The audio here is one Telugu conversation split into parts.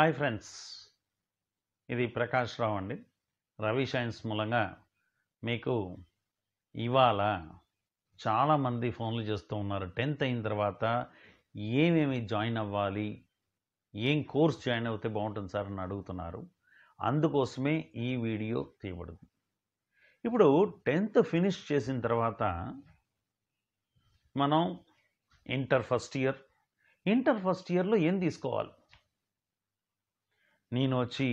హాయ్ ఫ్రెండ్స్ ఇది ప్రకాష్ రావు అండి రవి సైన్స్ మూలంగా మీకు ఇవాళ చాలామంది ఫోన్లు చేస్తూ ఉన్నారు టెన్త్ అయిన తర్వాత ఏమేమి జాయిన్ అవ్వాలి ఏం కోర్స్ జాయిన్ అవుతే బాగుంటుంది సార్ అని అడుగుతున్నారు అందుకోసమే ఈ వీడియో తీయబడింది ఇప్పుడు టెన్త్ ఫినిష్ చేసిన తర్వాత మనం inter first year inter first ఇయర్లో ఏం తీసుకోవాలి నేను వచ్చి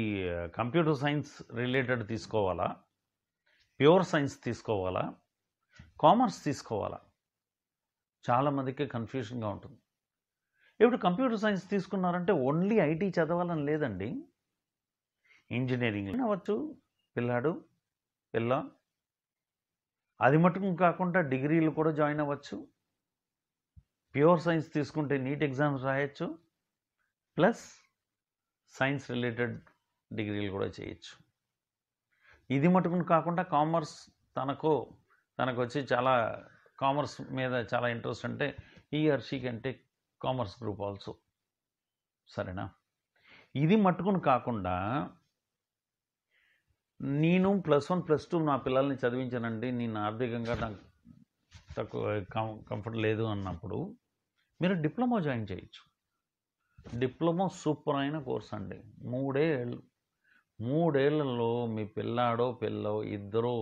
కంప్యూటర్ సైన్స్ రిలేటెడ్ తీసుకోవాలా ప్యూర్ సైన్స్ తీసుకోవాలా కామర్స్ తీసుకోవాలా చాలామందికి కన్ఫ్యూషన్గా ఉంటుంది ఇప్పుడు కంప్యూటర్ సైన్స్ తీసుకున్నారంటే ఓన్లీ ఐటీ చదవాలని లేదండి ఇంజనీరింగ్ అవ్వచ్చు పిల్లాడు పిల్ల అది మటుకు కాకుండా డిగ్రీలు కూడా జాయిన్ అవ్వచ్చు ప్యూర్ సైన్స్ తీసుకుంటే నీట్ ఎగ్జామ్స్ రాయొచ్చు ప్లస్ సైన్స్ రిలేటెడ్ డిగ్రీలు కూడా చేయొచ్చు ఇది మటుకుని కాకుండా కామర్స్ తనకు తనకు వచ్చి చాలా కామర్స్ మీద చాలా ఇంట్రెస్ట్ అంటే ఈఆర్సీ కంటే కామర్స్ గ్రూప్ ఆల్సో సరేనా ఇది మట్టుకుని కాకుండా నేను ప్లస్ వన్ ప్లస్ టూ నా పిల్లల్ని చదివించానండి నేను ఆర్థికంగా నాకు తక్కువ కంఫర్ట్ లేదు అన్నప్పుడు మీరు డిప్లొమా జాయిన్ చేయొచ్చు డిప్లొమా సూపర్ అయిన కోర్స్ అండి మూడే మూడేళ్లలో మీ పిల్లాడో పిల్లో ఇద్దరో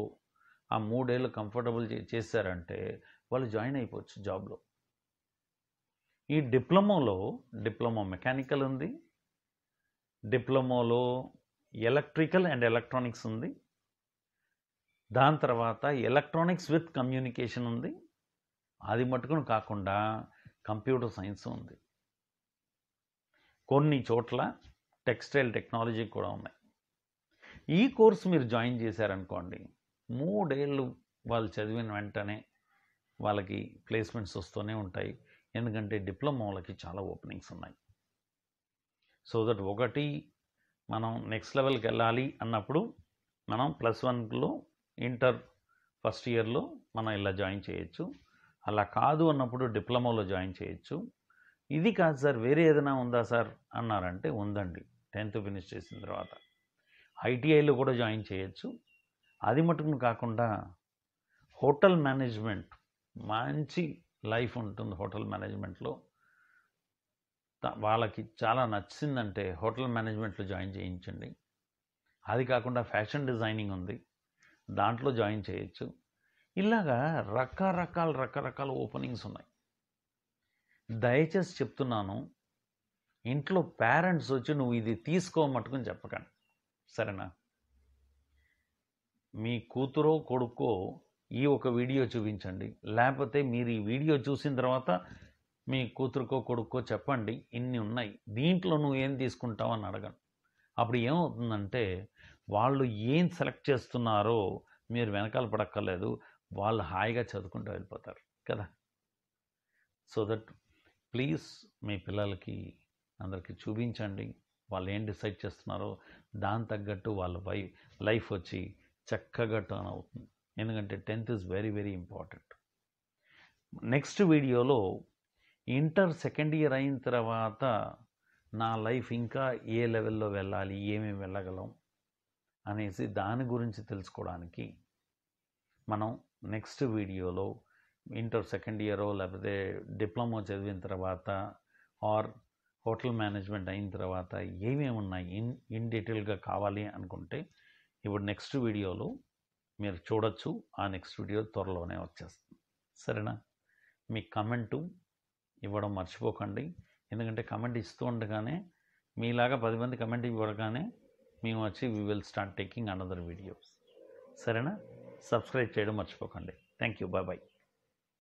ఆ మూడేళ్ళు కంఫర్టబుల్ చేశారంటే వాళ్ళు జాయిన్ అయిపోవచ్చు జాబ్లో ఈ డిప్లొమాలో డిప్లొమా మెకానికల్ ఉంది డిప్లొమాలో ఎలక్ట్రికల్ అండ్ ఎలక్ట్రానిక్స్ ఉంది దాని తర్వాత ఎలక్ట్రానిక్స్ విత్ కమ్యూనికేషన్ ఉంది అది మట్టుకుని కాకుండా కంప్యూటర్ సైన్స్ ఉంది కొన్ని చోట్ల టెక్స్టైల్ టెక్నాలజీ కూడా ఉన్నాయి ఈ కోర్స్ మీరు జాయిన్ చేశారనుకోండి మూడేళ్ళు వాళ్ళు చదివిన వెంటనే వాళ్ళకి ప్లేస్మెంట్స్ వస్తూనే ఉంటాయి ఎందుకంటే డిప్లొమాలకి చాలా ఓపెనింగ్స్ ఉన్నాయి సో దట్ ఒకటి మనం నెక్స్ట్ లెవెల్కి వెళ్ళాలి అన్నప్పుడు మనం ప్లస్ వన్లో ఇంటర్ ఫస్ట్ ఇయర్లో మనం ఇలా జాయిన్ చేయొచ్చు అలా కాదు అన్నప్పుడు డిప్లొమాలో జాయిన్ చేయొచ్చు ఇది కాదు సార్ వేరే ఏదైనా ఉందా సార్ అన్నారంటే ఉందండి టెన్త్ ఫినిష్ చేసిన తర్వాత ఐటీఐలో కూడా జాయిన్ చేయొచ్చు అది మటుకును కాకుండా హోటల్ మేనేజ్మెంట్ మంచి లైఫ్ ఉంటుంది హోటల్ మేనేజ్మెంట్లో వాళ్ళకి చాలా నచ్చిందంటే హోటల్ మేనేజ్మెంట్లో జాయిన్ చేయించండి అది కాకుండా ఫ్యాషన్ డిజైనింగ్ ఉంది దాంట్లో జాయిన్ చేయొచ్చు ఇలాగా రకరకాల రకరకాల ఓపెనింగ్స్ ఉన్నాయి దయచేసి చెప్తున్నాను ఇంట్లో పేరెంట్స్ వచ్చి నువ్వు ఇది తీసుకోమట్టుకుని చెప్పకండి సరేనా మీ కూతురో కొడుకో ఈ ఒక వీడియో చూపించండి లేకపోతే మీరు ఈ వీడియో చూసిన తర్వాత మీ కూతురుకో కొడుకో చెప్పండి ఇన్ని ఉన్నాయి దీంట్లో నువ్వు ఏం తీసుకుంటావు అని అడగండి అప్పుడు ఏమవుతుందంటే వాళ్ళు ఏం సెలెక్ట్ చేస్తున్నారో మీరు వెనకాల పడక్కర్లేదు వాళ్ళు హాయిగా చదువుకుంటూ వెళ్ళిపోతారు కదా సో దట్ ప్లీజ్ మీ పిల్లలకి అందరికీ చూపించండి వాళ్ళు ఏం డిసైడ్ చేస్తున్నారో దాని తగ్గట్టు వాళ్ళ వై లైఫ్ వచ్చి చక్కగా టర్న్ అవుతుంది ఎందుకంటే tenth is very very important next వీడియోలో ఇంటర్ సెకండ్ ఇయర్ అయిన తర్వాత నా లైఫ్ ఇంకా ఏ లెవెల్లో వెళ్ళాలి ఏమేమి వెళ్ళగలం అనేసి దాని గురించి తెలుసుకోవడానికి మనం నెక్స్ట్ వీడియోలో ఇంటర్ సెకండ్ ఇయరో లేకపోతే డిప్లొమా చదివిన తర్వాత ఆర్ హోటల్ మేనేజ్మెంట్ అయిన తర్వాత ఏమేమి ఉన్నాయి ఇన్ ఇన్ డీటెయిల్గా కావాలి అనుకుంటే ఇప్పుడు నెక్స్ట్ వీడియోలో మీరు చూడొచ్చు ఆ నెక్స్ట్ వీడియో త్వరలోనే వచ్చేస్తుంది సరేనా మీ కమెంటు ఇవ్వడం మర్చిపోకండి ఎందుకంటే కమెంట్ ఇస్తూ ఉండగానే మీలాగా పది మంది కమెంట్ ఇవ్వగానే మేము వచ్చి we will start taking another videos సరేనా సబ్స్క్రైబ్ చేయడం మర్చిపోకండి థ్యాంక్ యూ బాయ్ బాయ్